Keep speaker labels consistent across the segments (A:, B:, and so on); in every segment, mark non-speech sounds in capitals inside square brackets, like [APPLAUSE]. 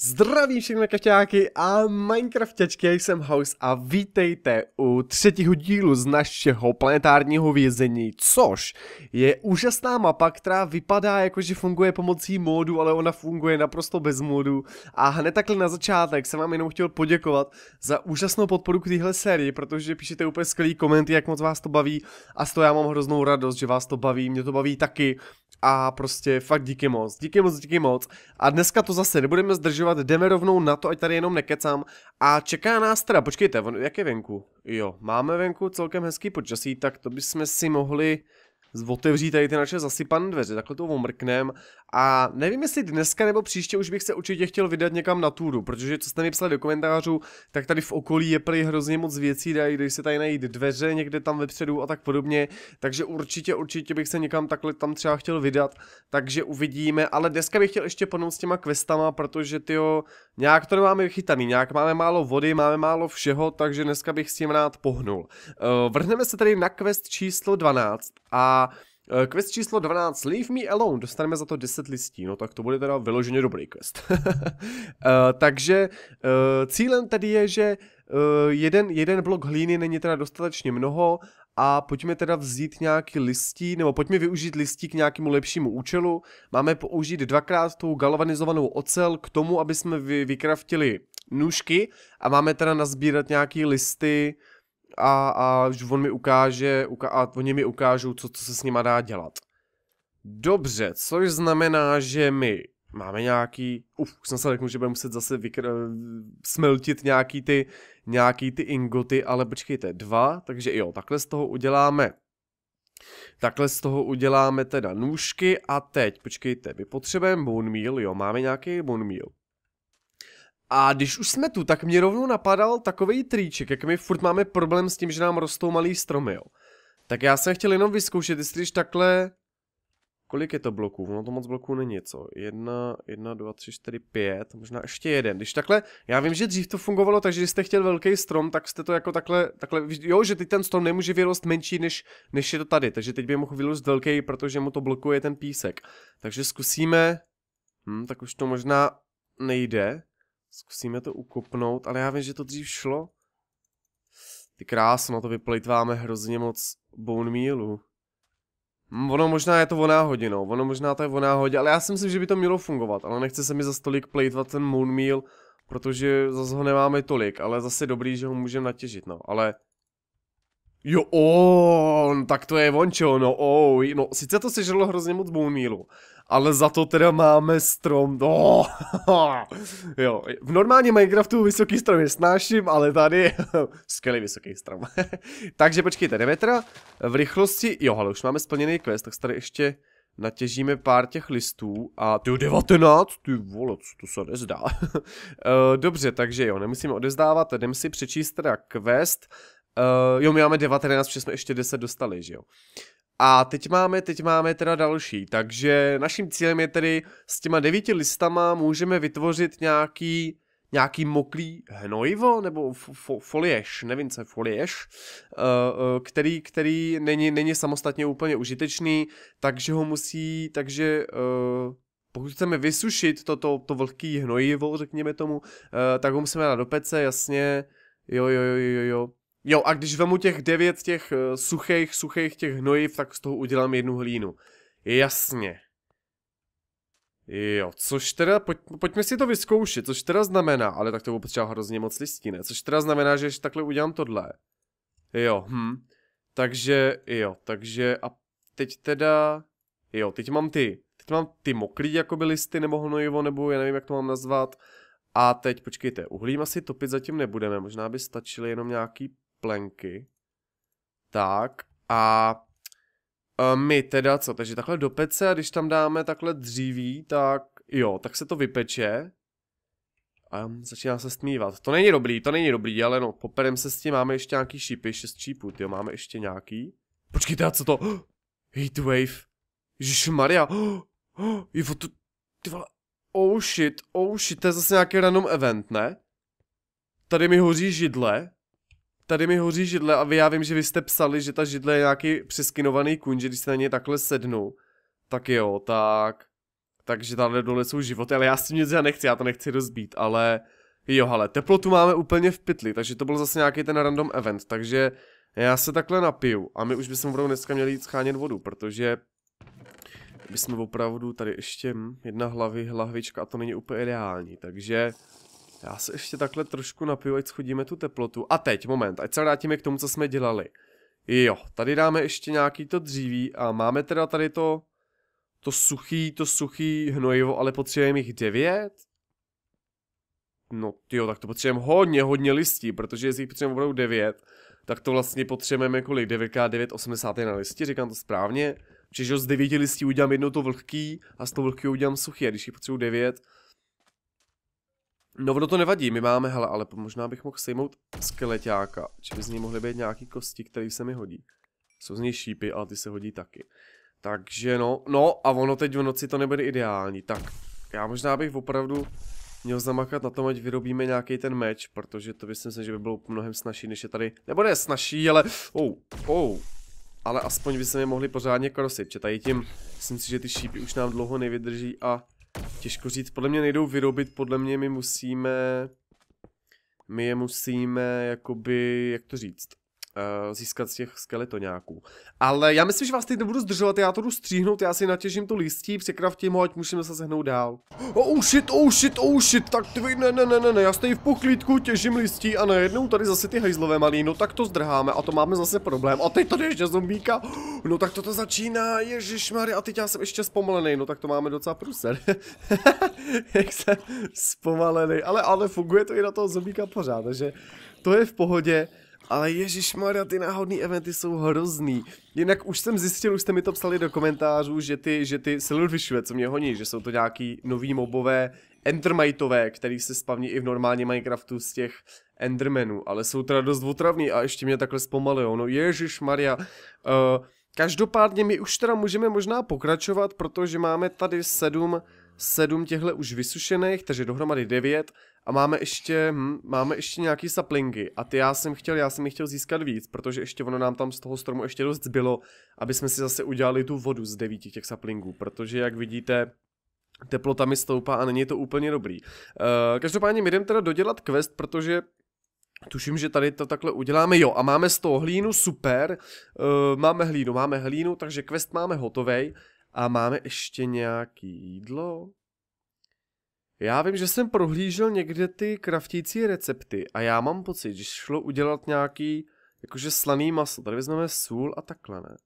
A: Zdravím všechny kaťáky a Minecraftěčky, jsem House a vítejte u třetího dílu z našeho planetárního vězení, což je úžasná mapa, která vypadá jako, že funguje pomocí módu, ale ona funguje naprosto bez módu. A hned takhle na začátek jsem vám jenom chtěl poděkovat za úžasnou podporu k téhle sérii, protože píšete úplně skvělý komenty, jak moc vás to baví a z toho já mám hroznou radost, že vás to baví, mě to baví taky a prostě fakt díky moc, díky moc, díky moc. A dneska to zase nebudeme zdržovat, jdeme rovnou na to, ať tady jenom nekecám. A čeká nás teda, počkejte, on, jak je venku? Jo, máme venku celkem hezký počasí, tak to bychom si mohli otevřít tady ty naše zasypané dveře, takhle to omrknem a nevím, jestli dneska nebo příště už bych se určitě chtěl vydat někam na túru, protože co jste mi psali do komentářů, tak tady v okolí je prý hrozně moc věcí, dají, když se tady najít dveře někde tam vepředu a tak podobně, takže určitě, určitě bych se někam takhle tam třeba chtěl vydat, takže uvidíme, ale dneska bych chtěl ještě ponout s těma questama, protože jo, nějak to nemáme vychytaný, nějak máme málo vody, máme málo všeho, takže dneska bych s tím rád pohnul. Eh, vrhneme se tady na quest číslo 12 a Eh, quest číslo 12, Leave me alone, dostaneme za to 10 listí, no tak to bude teda vyloženě dobrý quest. uh, [LAUGHS] takže uh, cílem tady je, že uh, jeden, jeden blok hlíny není teda dostatečně mnoho a pojďme teda vzít nějaký listí, nebo pojďme využít listí k nějakému lepšímu účelu. Máme použít dvakrát tu galvanizovanou ocel k tomu, aby jsme vy, vykraftili nůžky a máme teda nazbírat nějaký listy, uh, a, a on mi ukáže, uka, a oni mi ukážou, co, co se s nima dá dělat. Dobře, což znamená, že my máme nějaký, uf, jsem se řekl, že budeme muset zase vykr- smeltit nějaký ty, nějaký ty ingoty, ale počkejte, dva, takže jo, takhle z toho uděláme Takhle z toho uděláme teda nůžky a teď, počkejte, my potřebujeme bone meal, jo, máme nějaký bone meal. A když už jsme tu, tak mě rovnou napadal takový triček, jak my furt máme problém s tím, že nám rostou malý stromy, jo. Tak já jsem chtěl jenom vyzkoušet, jestli když takhle... Kolik je to bloků? Ono to moc bloků není, co? Jedna, jedna, dva, tři, čtyři, pět, možná ještě jeden. Když takhle, já vím, že dřív to fungovalo, takže když jste chtěl velký strom, tak jste to jako takhle, takhle, jo, že teď ten strom nemůže vyrost menší, než, než je to tady, takže teď by mohl vyrost velký, protože mu to blokuje ten písek. Takže zkusíme, hm, tak už to možná nejde, Zkusíme to ukopnout, ale já vím, že to dřív šlo. Ty krásno, to vyplitváme hrozně moc bone mealu. Hm, ono možná je to o náhodě, no. Ono možná to je o náhodě, ale já si myslím, že by to mělo fungovat. Ale nechce se mi za tolik plejtvat ten moon meal, protože zase ho nemáme tolik. Ale zase dobrý, že ho můžeme natěžit, no. Ale... Jo, on, tak to je vončo, no, oj, no, sice to sežralo hrozně moc bone mealu, ale za to teda máme strom, [LAUGHS] oh, jo, v normálním Minecraftu vysoký strom je snáším, ale tady, [LAUGHS] skvělý vysoký strom, [LAUGHS] takže počkejte, jdeme teda v rychlosti, jo, ale už máme splněný quest, tak tady ještě natěžíme pár těch listů a ty 19, ty vole, co to se nezdá. Eh, dobře, takže jo, nemusíme odezdávat, jdem si přečíst teda quest, Uh, jo, my máme 19, protože jsme ještě 10 dostali, že jo. A teď máme, teď máme teda další, takže naším cílem je tedy s těma devíti listama můžeme vytvořit nějaký nějaký moklý hnojivo nebo fo, folieš, nevím co je folieš, eh, eh, který, který není, není samostatně úplně užitečný, takže ho musí, takže eh, pokud chceme vysušit toto to vlhký hnojivo, řekněme tomu, tak ho musíme dát do pece, jasně, jo, jo, jo, jo, jo. Jo, a když vemu těch devět těch eh, suchých, suchých těch hnojiv, tak z toho udělám jednu hlínu. Jasně. Jo, což teda, pojď, pojďme si to vyzkoušet, což teda znamená, ale tak to bylo potřeba hrozně moc listí, ne? Což teda znamená, že ještě takhle udělám tohle. Jo, hm. Takže, jo, takže a teď teda, jo, teď mám ty, teď mám ty mokrý jakoby listy nebo hnojivo, nebo já nevím, jak to mám nazvat. A teď, počkejte, uhlím asi topit zatím nebudeme, možná by stačily jenom nějaký plenky. Tak a my teda co, takže takhle do pece a když tam dáme takhle dříví, tak jo, tak se to vypeče. A ehm, začíná se stmívat. To není dobrý, to není dobrý, ale no, poperem se s tím, máme ještě nějaký šípy, šest šípů, jo, máme ještě nějaký. Počkejte, a co to? [GASPS] Heatwave. Maria. Je [GASPS] to, ty vole, oh shit, oh shit, to je zase nějaký random event, ne? Tady mi hoří židle tady mi hoří židle a vy, já vím, že vy jste psali, že ta židle je nějaký přeskinovaný kuň, že když se na ně takhle sednu, tak jo, tak... Takže tady dole jsou životy, ale já s tím nic já nechci, já to nechci rozbít, ale... Jo, ale teplotu máme úplně v pytli, takže to byl zase nějaký ten random event, takže já se takhle napiju a my už bychom opravdu dneska měli jít schánět vodu, protože bychom opravdu tady ještě hm, jedna hlavy, hlavička a to není úplně ideální, takže já se ještě takhle trošku napiju, ať schodíme tu teplotu. A teď, moment, ať se vrátíme k tomu, co jsme dělali. Jo, tady dáme ještě nějaký to dříví a máme teda tady to, to suchý, to suchý hnojivo, ale potřebujeme jich devět? No jo, tak to potřebujeme hodně, hodně listí, protože jestli jich potřebujeme opravdu devět, tak to vlastně potřebujeme kolik? 9 k 9 80 na listi. říkám to správně. Čiže z devíti listí udělám jedno to vlhký a z toho vlhkého udělám suchý. A když jich potřebuji devět, No ono to nevadí, my máme, hele, ale možná bych mohl sejmout skeletáka, či by z něj mohly být nějaký kosti, který se mi hodí. Jsou z něj šípy, ale ty se hodí taky. Takže no, no a ono teď v noci to nebude ideální, tak já možná bych opravdu měl zamakat na tom, ať vyrobíme nějaký ten meč, protože to myslím si, že by bylo mnohem snažší, než je tady, nebo ne snažší, ale, ou, oh, oh, ale aspoň by se mi mohli pořádně krosit, že tady tím, myslím si, že ty šípy už nám dlouho nevydrží a Těžko říct, podle mě nejdou vyrobit, podle mě my musíme... My je musíme, jakoby, jak to říct? uh, získat z těch skeletoňáků. Ale já myslím, že vás teď nebudu zdržovat, já to jdu stříhnout, já si natěžím tu listí, překravtím ho, ať můžeme se sehnout dál. Oh, oh shit, oh shit, oh shit, tak ty ne, ne, ne, ne, ne, já stojí v pochlídku těžím listí a najednou tady zase ty hajzlové malí, no tak to zdrháme a to máme zase problém. A teď tady ještě zombíka, no tak toto začíná, Ježíš a teď já jsem ještě zpomalený, no tak to máme docela pruser. [LAUGHS] Jak jsem zpomalený, ale, ale funguje to i na toho zombíka pořád, takže to je v pohodě. Ale Ježíš Maria, ty náhodné eventy jsou hrozný. Jinak už jsem zjistil, už jste mi to psali do komentářů, že ty, že ty Silverfishové, co mě honí, že jsou to nějaký nový mobové Endermitové, který se spavní i v normálně Minecraftu z těch Endermenů, ale jsou teda dost otravný a ještě mě takhle zpomalují. no Ježíš Maria. Uh, každopádně my už teda můžeme možná pokračovat, protože máme tady sedm sedm těchhle už vysušených, takže dohromady devět a máme ještě, hm, máme ještě nějaký saplingy a ty já jsem chtěl, já jsem jich chtěl získat víc, protože ještě ono nám tam z toho stromu ještě dost zbylo, aby jsme si zase udělali tu vodu z devíti těch saplingů, protože jak vidíte, teplota mi stoupá a není to úplně dobrý. Uh, každopádně my jdeme teda dodělat quest, protože Tuším, že tady to takhle uděláme, jo, a máme z toho hlínu, super, uh, máme hlínu, máme hlínu, takže quest máme hotovej, a máme ještě nějaký jídlo? Já vím, že jsem prohlížel někde ty kraftící recepty a já mám pocit, že šlo udělat nějaký jakože slaný maso. Tady vezmeme sůl a takhle, ne?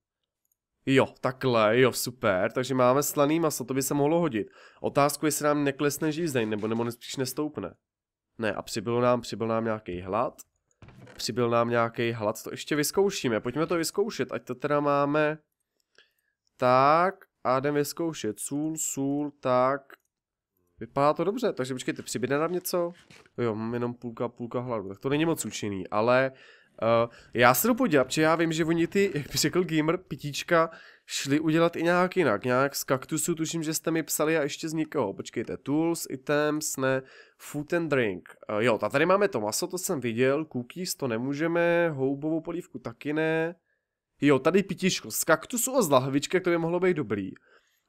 A: Jo, takhle, jo, super. Takže máme slaný maso, to by se mohlo hodit. Otázku, jestli nám neklesne žízeň, nebo nebo spíš nestoupne. Ne, a přibyl nám, přibyl nám nějaký hlad. Přibyl nám nějaký hlad, to ještě vyzkoušíme. Pojďme to vyzkoušet, ať to teda máme... Tak, a jdeme zkoušet. Sůl, sůl, tak. Vypadá to dobře, takže počkejte, přibyde nám něco? Jo, mám jenom půlka, půlka hladu, tak to není moc účinný, ale uh, já se jdu podívat, protože já vím, že oni ty, jak by řekl Gamer, pitíčka, šli udělat i nějak jinak, nějak z kaktusu, tuším, že jste mi psali a ještě z někoho, počkejte, tools, items, ne, food and drink, uh, jo, tady máme to maso, to jsem viděl, cookies, to nemůžeme, houbovou polívku taky ne, Jo, tady pitičko z kaktusu a z lahvičky, to by mohlo být dobrý.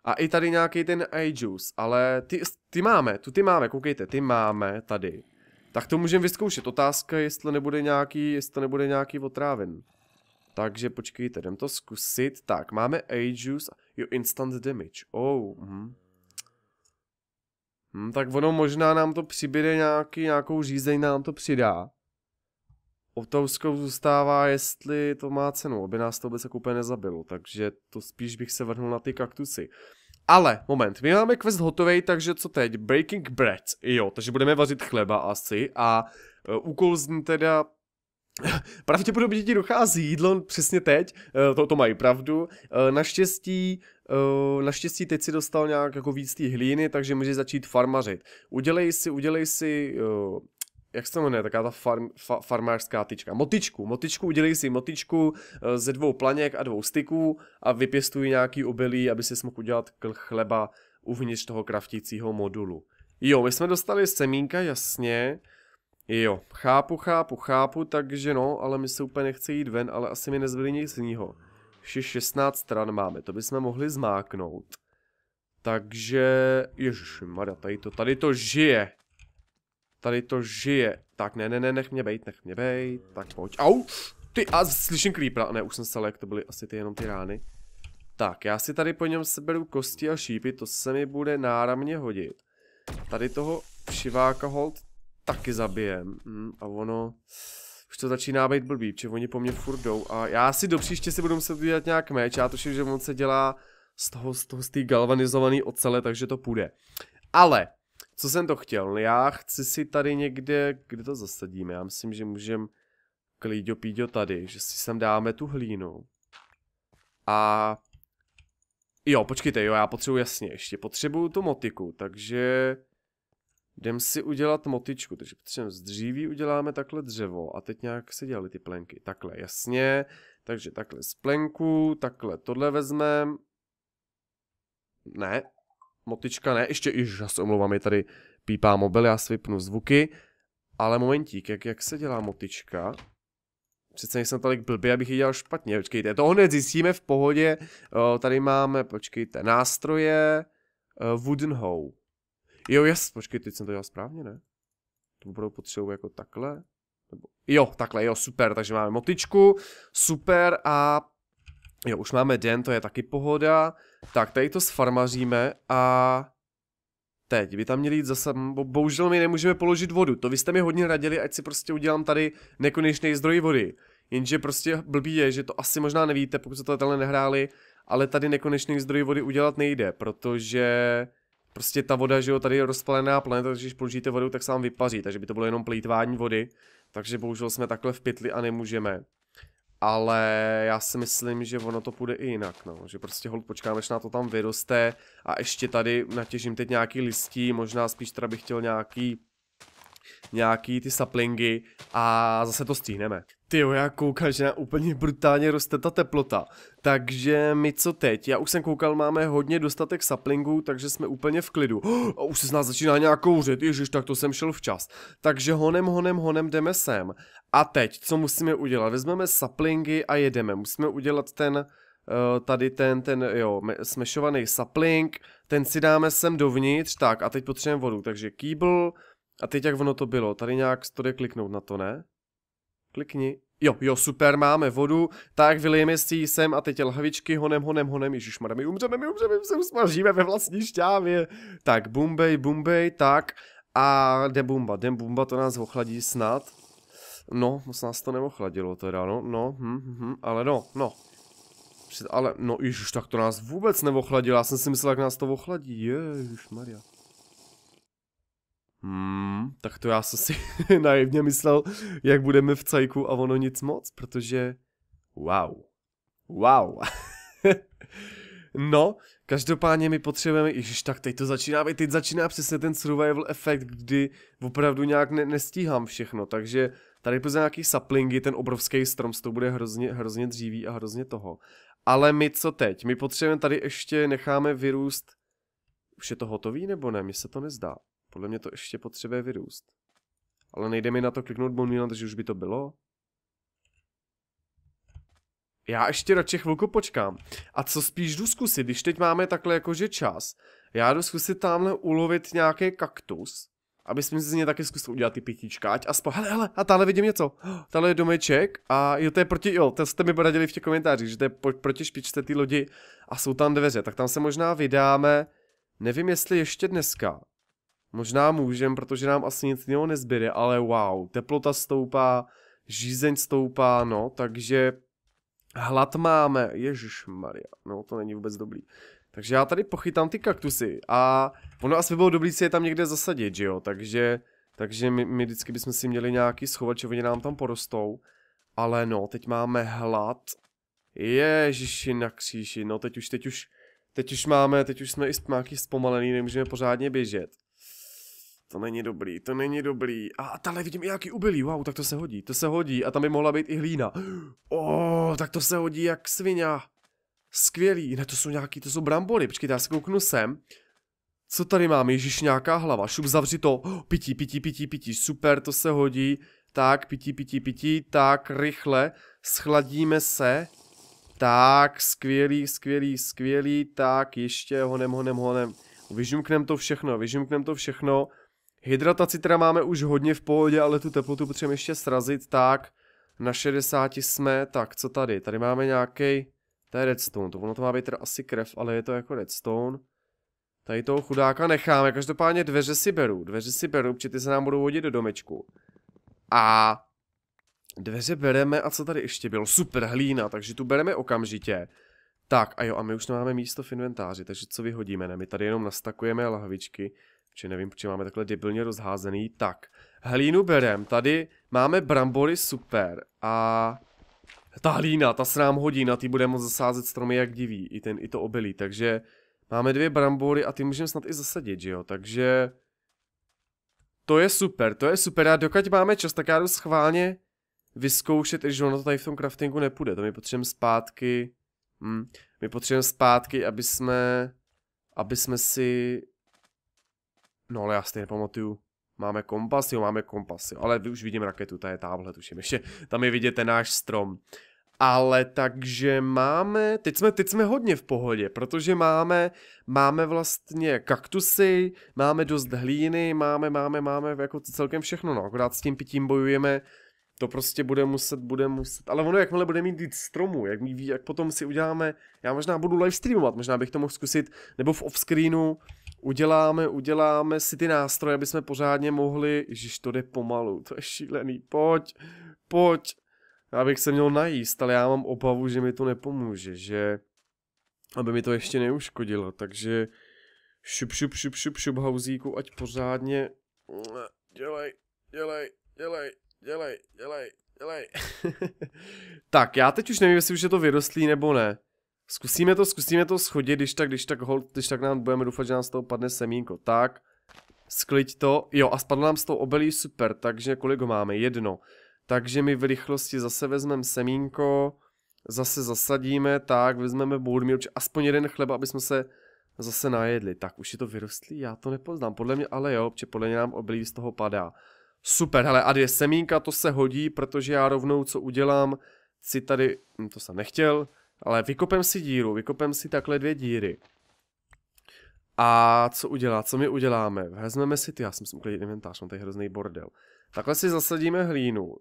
A: A i tady nějaký ten juice, ale ty, ty máme, tu ty máme, koukejte, ty máme tady. Tak to můžeme vyzkoušet, otázka jestli nebude nějaký, jestli nebude nějaký otrávin. Takže počkejte, jdem to zkusit. Tak, máme juice. jo, instant damage, oh, mm. Hm, tak ono možná nám to přibude nějaký, nějakou řízení nám to přidá. Otázkou zůstává, jestli to má cenu, aby nás to vůbec úplně nezabilo, takže to spíš bych se vrhnul na ty kaktusy. Ale, moment, my máme quest hotový, takže co teď? Breaking bread, jo, takže budeme vařit chleba asi a uh, úkol z teda [LAUGHS] Pravděpodobně ti dochází jídlo přesně teď, e, to, to mají pravdu. E, naštěstí, naštěstí teď si dostal nějak jako víc té hlíny, takže může začít farmařit. Udělej si, udělej si jak se to jmenuje, taková ta farm, fa, farmářská tyčka. Motičku, motičku, udělej si motičku eh, ze dvou planěk a dvou styků a vypěstuj nějaký obilí, aby si mohl udělat chleba uvnitř toho kraftícího modulu. Jo, my jsme dostali semínka, jasně. Jo, chápu, chápu, chápu, takže no, ale my se úplně nechce jít ven, ale asi mi nezbyli nic jiného. Ještě 16 stran máme, to bychom mohli zmáknout. Takže, mada, tady to, tady to žije. Tady to žije. Tak ne, ne, ne, nech mě bejt, nech mě bejt. Tak pojď. Au! Ty, a slyším creepera. Ne, už jsem se jak to byly asi ty jenom ty rány. Tak, já si tady po něm seberu kosti a šípy, to se mi bude náramně hodit. Tady toho šiváka hold taky zabijem. Mm, a ono... Už to začíná být blbý, protože oni po mně furt jdou a já si do příště si budu muset udělat nějak meč, já tuším, že on se dělá z toho, z toho z té galvanizované ocele, takže to půjde. Ale co jsem to chtěl? No já chci si tady někde, kde to zasadíme? Já myslím, že můžem klíďo píďo tady, že si sem dáme tu hlínu. A jo, počkejte, jo, já potřebuji jasně, ještě potřebuju tu motiku, takže jdem si udělat motičku, takže potřebujeme z dříví uděláme takhle dřevo a teď nějak se dělaly ty plenky, takhle, jasně, takže takhle z plenku, takhle tohle vezmeme, ne, Motička ne, ještě, již, já se omlouvám, je tady pípá mobil, já si vypnu zvuky. Ale momentík, jak, jak se dělá motička? Přece nejsem tolik blbý, abych ji dělal špatně. Počkejte, to hned zjistíme v pohodě. O, tady máme, počkejte, nástroje e, Wooden Hoe. Jo, jas, počkej, teď jsem to dělal správně, ne? To budou potřebovat jako takhle. Jo, takhle, jo, super, takže máme motičku, super a Jo, už máme den, to je taky pohoda. Tak, tady to sfarmaříme a... Teď by tam měli jít zase, bo bohužel my nemůžeme položit vodu. To vy jste mi hodně radili, ať si prostě udělám tady nekonečný zdroj vody. Jenže prostě blbý je, že to asi možná nevíte, pokud se to tady nehráli, ale tady nekonečný zdroj vody udělat nejde, protože prostě ta voda, že jo, tady je rozpalená planeta, takže když položíte vodu, tak se vám vypaří, takže by to bylo jenom plýtvání vody. Takže bohužel jsme takhle v pytli a nemůžeme ale já si myslím, že ono to půjde i jinak, no. Že prostě hold počkám, až na to tam vyroste a ještě tady natěžím teď nějaký listí, možná spíš teda bych chtěl nějaký nějaký ty saplingy a zase to stihneme. Ty jo, já koukám, že úplně brutálně roste ta teplota. Takže my co teď? Já už jsem koukal, máme hodně dostatek saplingů, takže jsme úplně v klidu. Oh, a už se z nás začíná nějak kouřit, ježiš, tak to jsem šel včas. Takže honem, honem, honem jdeme sem. A teď, co musíme udělat? Vezmeme saplingy a jedeme. Musíme udělat ten, eh, tady ten, ten, jo, smešovaný sapling, ten si dáme sem dovnitř, tak a teď potřebujeme vodu, takže kýbl, a teď jak ono to bylo? Tady nějak to jde kliknout na to, ne? Klikni. Jo, jo, super, máme vodu, tak vylijeme si ji sem a teď lhavičky, honem, honem, honem, ježišmarja, my umřeme, my umřeme, my se usmažíme ve vlastní šťávě. Tak, bumbej, bumbej, tak a jde bumba, jde bumba to nás ochladí snad. No, moc nás to neochladilo teda, no, no, hm, hm, hm ale no, no. Ale, no, již tak to nás vůbec neochladilo, já jsem si myslel, jak nás to ochladí, Maria. Hmm, tak to já jsem si [LAUGHS] naivně myslel, jak budeme v cajku a ono nic moc, protože wow, wow. [LAUGHS] no, každopádně my potřebujeme, ježiš, tak teď to začíná, teď začíná přesně ten survival efekt, kdy opravdu nějak ne, nestíhám všechno, takže tady pozná nějaký saplingy, ten obrovský strom, to bude hrozně, hrozně dříví a hrozně toho. Ale my co teď? My potřebujeme tady ještě necháme vyrůst, už je to hotový nebo ne? Mně se to nezdá. Podle mě to ještě potřebuje vyrůst. Ale nejde mi na to kliknout bonina, no, takže už by to bylo. Já ještě radši chvilku počkám. A co spíš jdu zkusit, když teď máme takhle jakože čas. Já jdu zkusit tamhle ulovit nějaký kaktus. Aby jsme z něj taky zkusili udělat ty pítička, ať aspoň, hele, hele, a tamhle vidím něco, [GASPS] tamhle je domeček a jo, to je proti, jo, to jste mi poradili v těch komentářích, že to je po, proti špičce ty lodi a jsou tam dveře, tak tam se možná vydáme, nevím jestli ještě dneska, Možná můžem, protože nám asi nic jiného nezbyde, ale wow, teplota stoupá, žízeň stoupá, no, takže hlad máme, Ježíš Maria, no to není vůbec dobrý. Takže já tady pochytám ty kaktusy a ono asi by bylo dobrý si je tam někde zasadit, že jo, takže, takže my, my vždycky bychom si měli nějaký schovat, že oni nám tam porostou, ale no, teď máme hlad, Ježíši, na kříži, no teď už, teď už, teď už máme, teď už jsme i nějaký zpomalený, nemůžeme pořádně běžet to není dobrý, to není dobrý. A tady vidím nějaký ubilý, wow, tak to se hodí, to se hodí. A tam by mohla být i hlína. [GASPS] O, oh, tak to se hodí jak svině. Skvělý, ne, to jsou nějaký, to jsou brambory, počkejte, já se kouknu sem. Co tady máme, Ježíš, nějaká hlava, šup, zavři to, oh, [GASPS] pití, pití, pití, pití, super, to se hodí. Tak, pití, pití, pití, tak, rychle, schladíme se. Tak, skvělý, skvělý, skvělý, tak, ještě honem, honem, honem. Vyžumknem to všechno, vyžumknem to všechno. Hydrataci teda máme už hodně v pohodě, ale tu teplotu potřebujeme ještě srazit, tak na 60 jsme, tak co tady? Tady máme nějaký, to je redstone, to ono to má být teda asi krev, ale je to jako redstone. Tady toho chudáka necháme, každopádně dveře si beru, dveře si beru, protože ty se nám budou hodit do domečku. A dveře bereme a co tady ještě bylo? Super hlína, takže tu bereme okamžitě. Tak a jo, a my už nemáme místo v inventáři, takže co vyhodíme, ne? My tady jenom nastakujeme lahvičky či nevím, proč máme takhle debilně rozházený. Tak, hlínu berem, tady máme brambory super a ta hlína, ta se nám hodí, na ty budeme moct zasázet stromy jak diví, i, ten, i to obilí, takže máme dvě brambory a ty můžeme snad i zasadit, že jo, takže to je super, to je super a dokud máme čas, tak já jdu schválně vyzkoušet, že ono to tady v tom craftingu nepůjde, to my potřebujeme zpátky, hm, my potřebujeme zpátky, aby jsme, aby jsme si No ale já si nepamatuju. Máme kompas, jo, máme kompas, jo. Ale už vidím raketu, ta je tamhle, tuším. Ještě tam je vidět ten náš strom. Ale takže máme, teď jsme, teď jsme hodně v pohodě, protože máme, máme vlastně kaktusy, máme dost hlíny, máme, máme, máme jako celkem všechno, no, akorát s tím pitím bojujeme, to prostě bude muset, bude muset, ale ono jakmile bude mít víc stromů, jak, jak potom si uděláme, já možná budu live streamovat, možná bych to mohl zkusit, nebo v offscreenu, uděláme, uděláme si ty nástroje, aby jsme pořádně mohli, ježiš, to jde pomalu, to je šílený, pojď, pojď, já bych se měl najíst, ale já mám obavu, že mi to nepomůže, že aby mi to ještě neuškodilo, takže šup, šup, šup, šup, šup, hauzíku, ať pořádně, dělej, dělej, dělej, dělej, dělej, dělej. [LAUGHS] tak, já teď už nevím, jestli už je to vyrostlý nebo ne. Zkusíme to, zkusíme to schodit, když tak, když tak, hold, když tak nám budeme doufat, že nám z toho padne semínko. Tak, skliď to. Jo, a spadlo nám z toho obelí super, takže kolik ho máme? Jedno. Takže my v rychlosti zase vezmeme semínko, zase zasadíme, tak, vezmeme burmilč, aspoň jeden chleba, aby jsme se zase najedli. Tak, už je to vyrostlý? Já to nepoznám. Podle mě ale jo, protože podle mě nám obelí z toho padá. Super, hele, a dvě semínka, to se hodí, protože já rovnou, co udělám, si tady, hm, to jsem nechtěl, ale vykopem si díru, vykopem si takhle dvě díry. A co udělá, co my uděláme? Vezmeme si ty, já jsem si uklidit inventář, mám tady hrozný bordel. Takhle si zasadíme hlínu.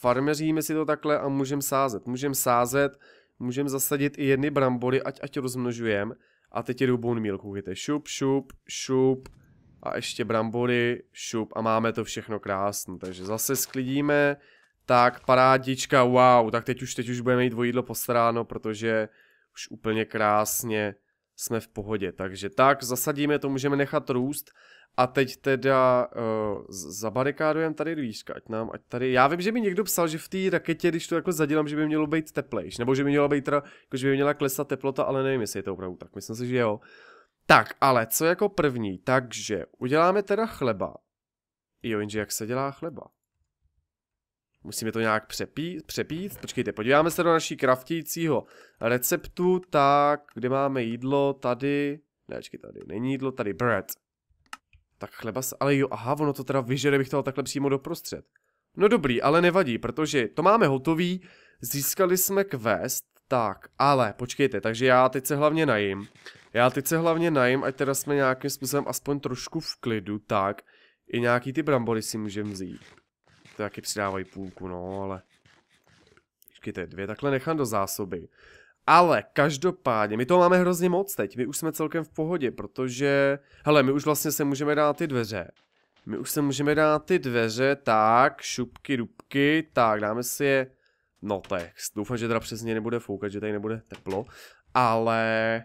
A: Farmeříme si to takhle a můžeme sázet. Můžeme sázet, můžeme zasadit i jedny brambory, ať ať rozmnožujeme. A teď jedu bone meal, koukujte. Šup, šup, šup a ještě brambory, šup a máme to všechno krásné. Takže zase sklidíme, tak parádička, wow, tak teď už, teď už budeme mít dvojídlo postaráno, protože už úplně krásně jsme v pohodě. Takže tak, zasadíme to, můžeme nechat růst. A teď teda uh, zabarikádujeme tady dvířka, ať nám, ať tady, já vím, že mi někdo psal, že v té raketě, když to jako zadělám, že by mělo být teplejš, nebo že by měla být teda, jako, že by měla klesat teplota, ale nevím, jestli je to opravdu tak, myslím si, že jo. Tak, ale co jako první, takže uděláme teda chleba. Jo, jenže jak se dělá chleba? Musíme to nějak přepít, přepít. Počkejte, podíváme se do naší kraftícího receptu. Tak, kde máme jídlo? Tady. Ne, čekaj, tady není jídlo, tady bread. Tak chleba se, ale jo, aha, ono to teda vyžere, bych to takhle přímo doprostřed. No dobrý, ale nevadí, protože to máme hotový, získali jsme quest, tak, ale počkejte, takže já teď se hlavně najím. Já teď se hlavně najím, ať teda jsme nějakým způsobem aspoň trošku v klidu, tak. I nějaký ty brambory si můžeme vzít. To taky přidávají půlku, no, ale... Počkejte, dvě takhle nechám do zásoby. Ale každopádně, my to máme hrozně moc teď, my už jsme celkem v pohodě, protože... Hele, my už vlastně se můžeme dát ty dveře. My už se můžeme dát ty dveře, tak, šupky, dubky, tak, dáme si je... No to je, doufám, že teda přesně nebude foukat, že tady nebude teplo, ale...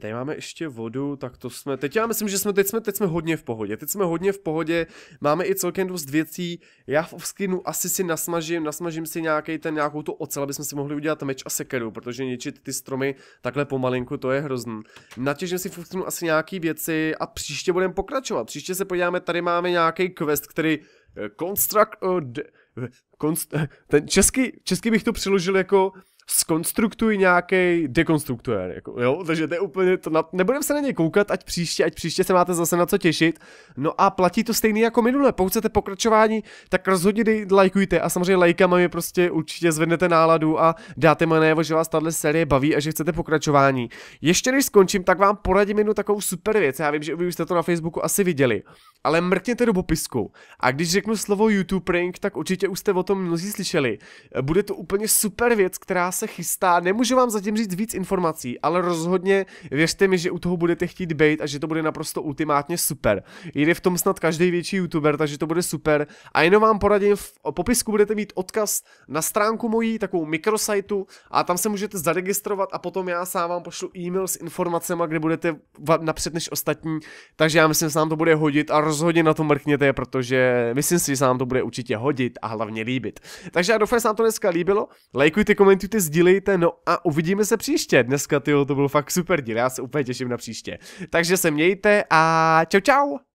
A: Tady máme ještě vodu, tak to jsme, teď já myslím, že jsme, teď jsme, teď jsme hodně v pohodě, teď jsme hodně v pohodě, máme i celkem dost věcí, já v offscreenu asi si nasmažím, nasmažím si nějaký ten, nějakou tu ocel, aby jsme si mohli udělat meč a sekeru, protože ničit ty stromy takhle pomalinku, to je hrozný. Natěžím si v offscreenu asi nějaký věci a příště budeme pokračovat, příště se podíváme, tady máme nějaký quest, který Construct, eh, uh, eh, konst, eh, ten český, český bych to přiložil jako skonstruktuj nějaký dekonstruktor, jako, jo, takže to je úplně to, na, nebudeme se na něj koukat, ať příště, ať příště se máte zase na co těšit, no a platí to stejný jako minule, pokud chcete pokračování, tak rozhodně dej, lajkujte a samozřejmě lajkama mi prostě určitě zvednete náladu a dáte mi najevo, že vás tahle série baví a že chcete pokračování. Ještě než skončím, tak vám poradím jednu takovou super věc, já vím, že vy už jste to na Facebooku asi viděli, ale mrkněte do popisku. A když řeknu slovo YouTube prank, tak určitě už jste o tom mnozí slyšeli. Bude to úplně super věc, která se chystá. Nemůžu vám zatím říct víc informací, ale rozhodně věřte mi, že u toho budete chtít být a že to bude naprosto ultimátně super. Jde v tom snad každý větší YouTuber, takže to bude super. A jenom vám poradím, v popisku budete mít odkaz na stránku mojí, takovou mikrosajtu a tam se můžete zaregistrovat a potom já sám vám pošlu e-mail s informacemi, kde budete napřed než ostatní. Takže já myslím, že se nám to bude hodit a rozhodně na to mrkněte, protože myslím si, že se nám to bude určitě hodit a hlavně líbit. Takže já doufám, že se nám to dneska líbilo. Lajkujte, komentujte, sdílejte, no a uvidíme se příště. Dneska tyjo, to byl fakt super díl, já se úplně těším na příště. Takže se mějte a čau čau!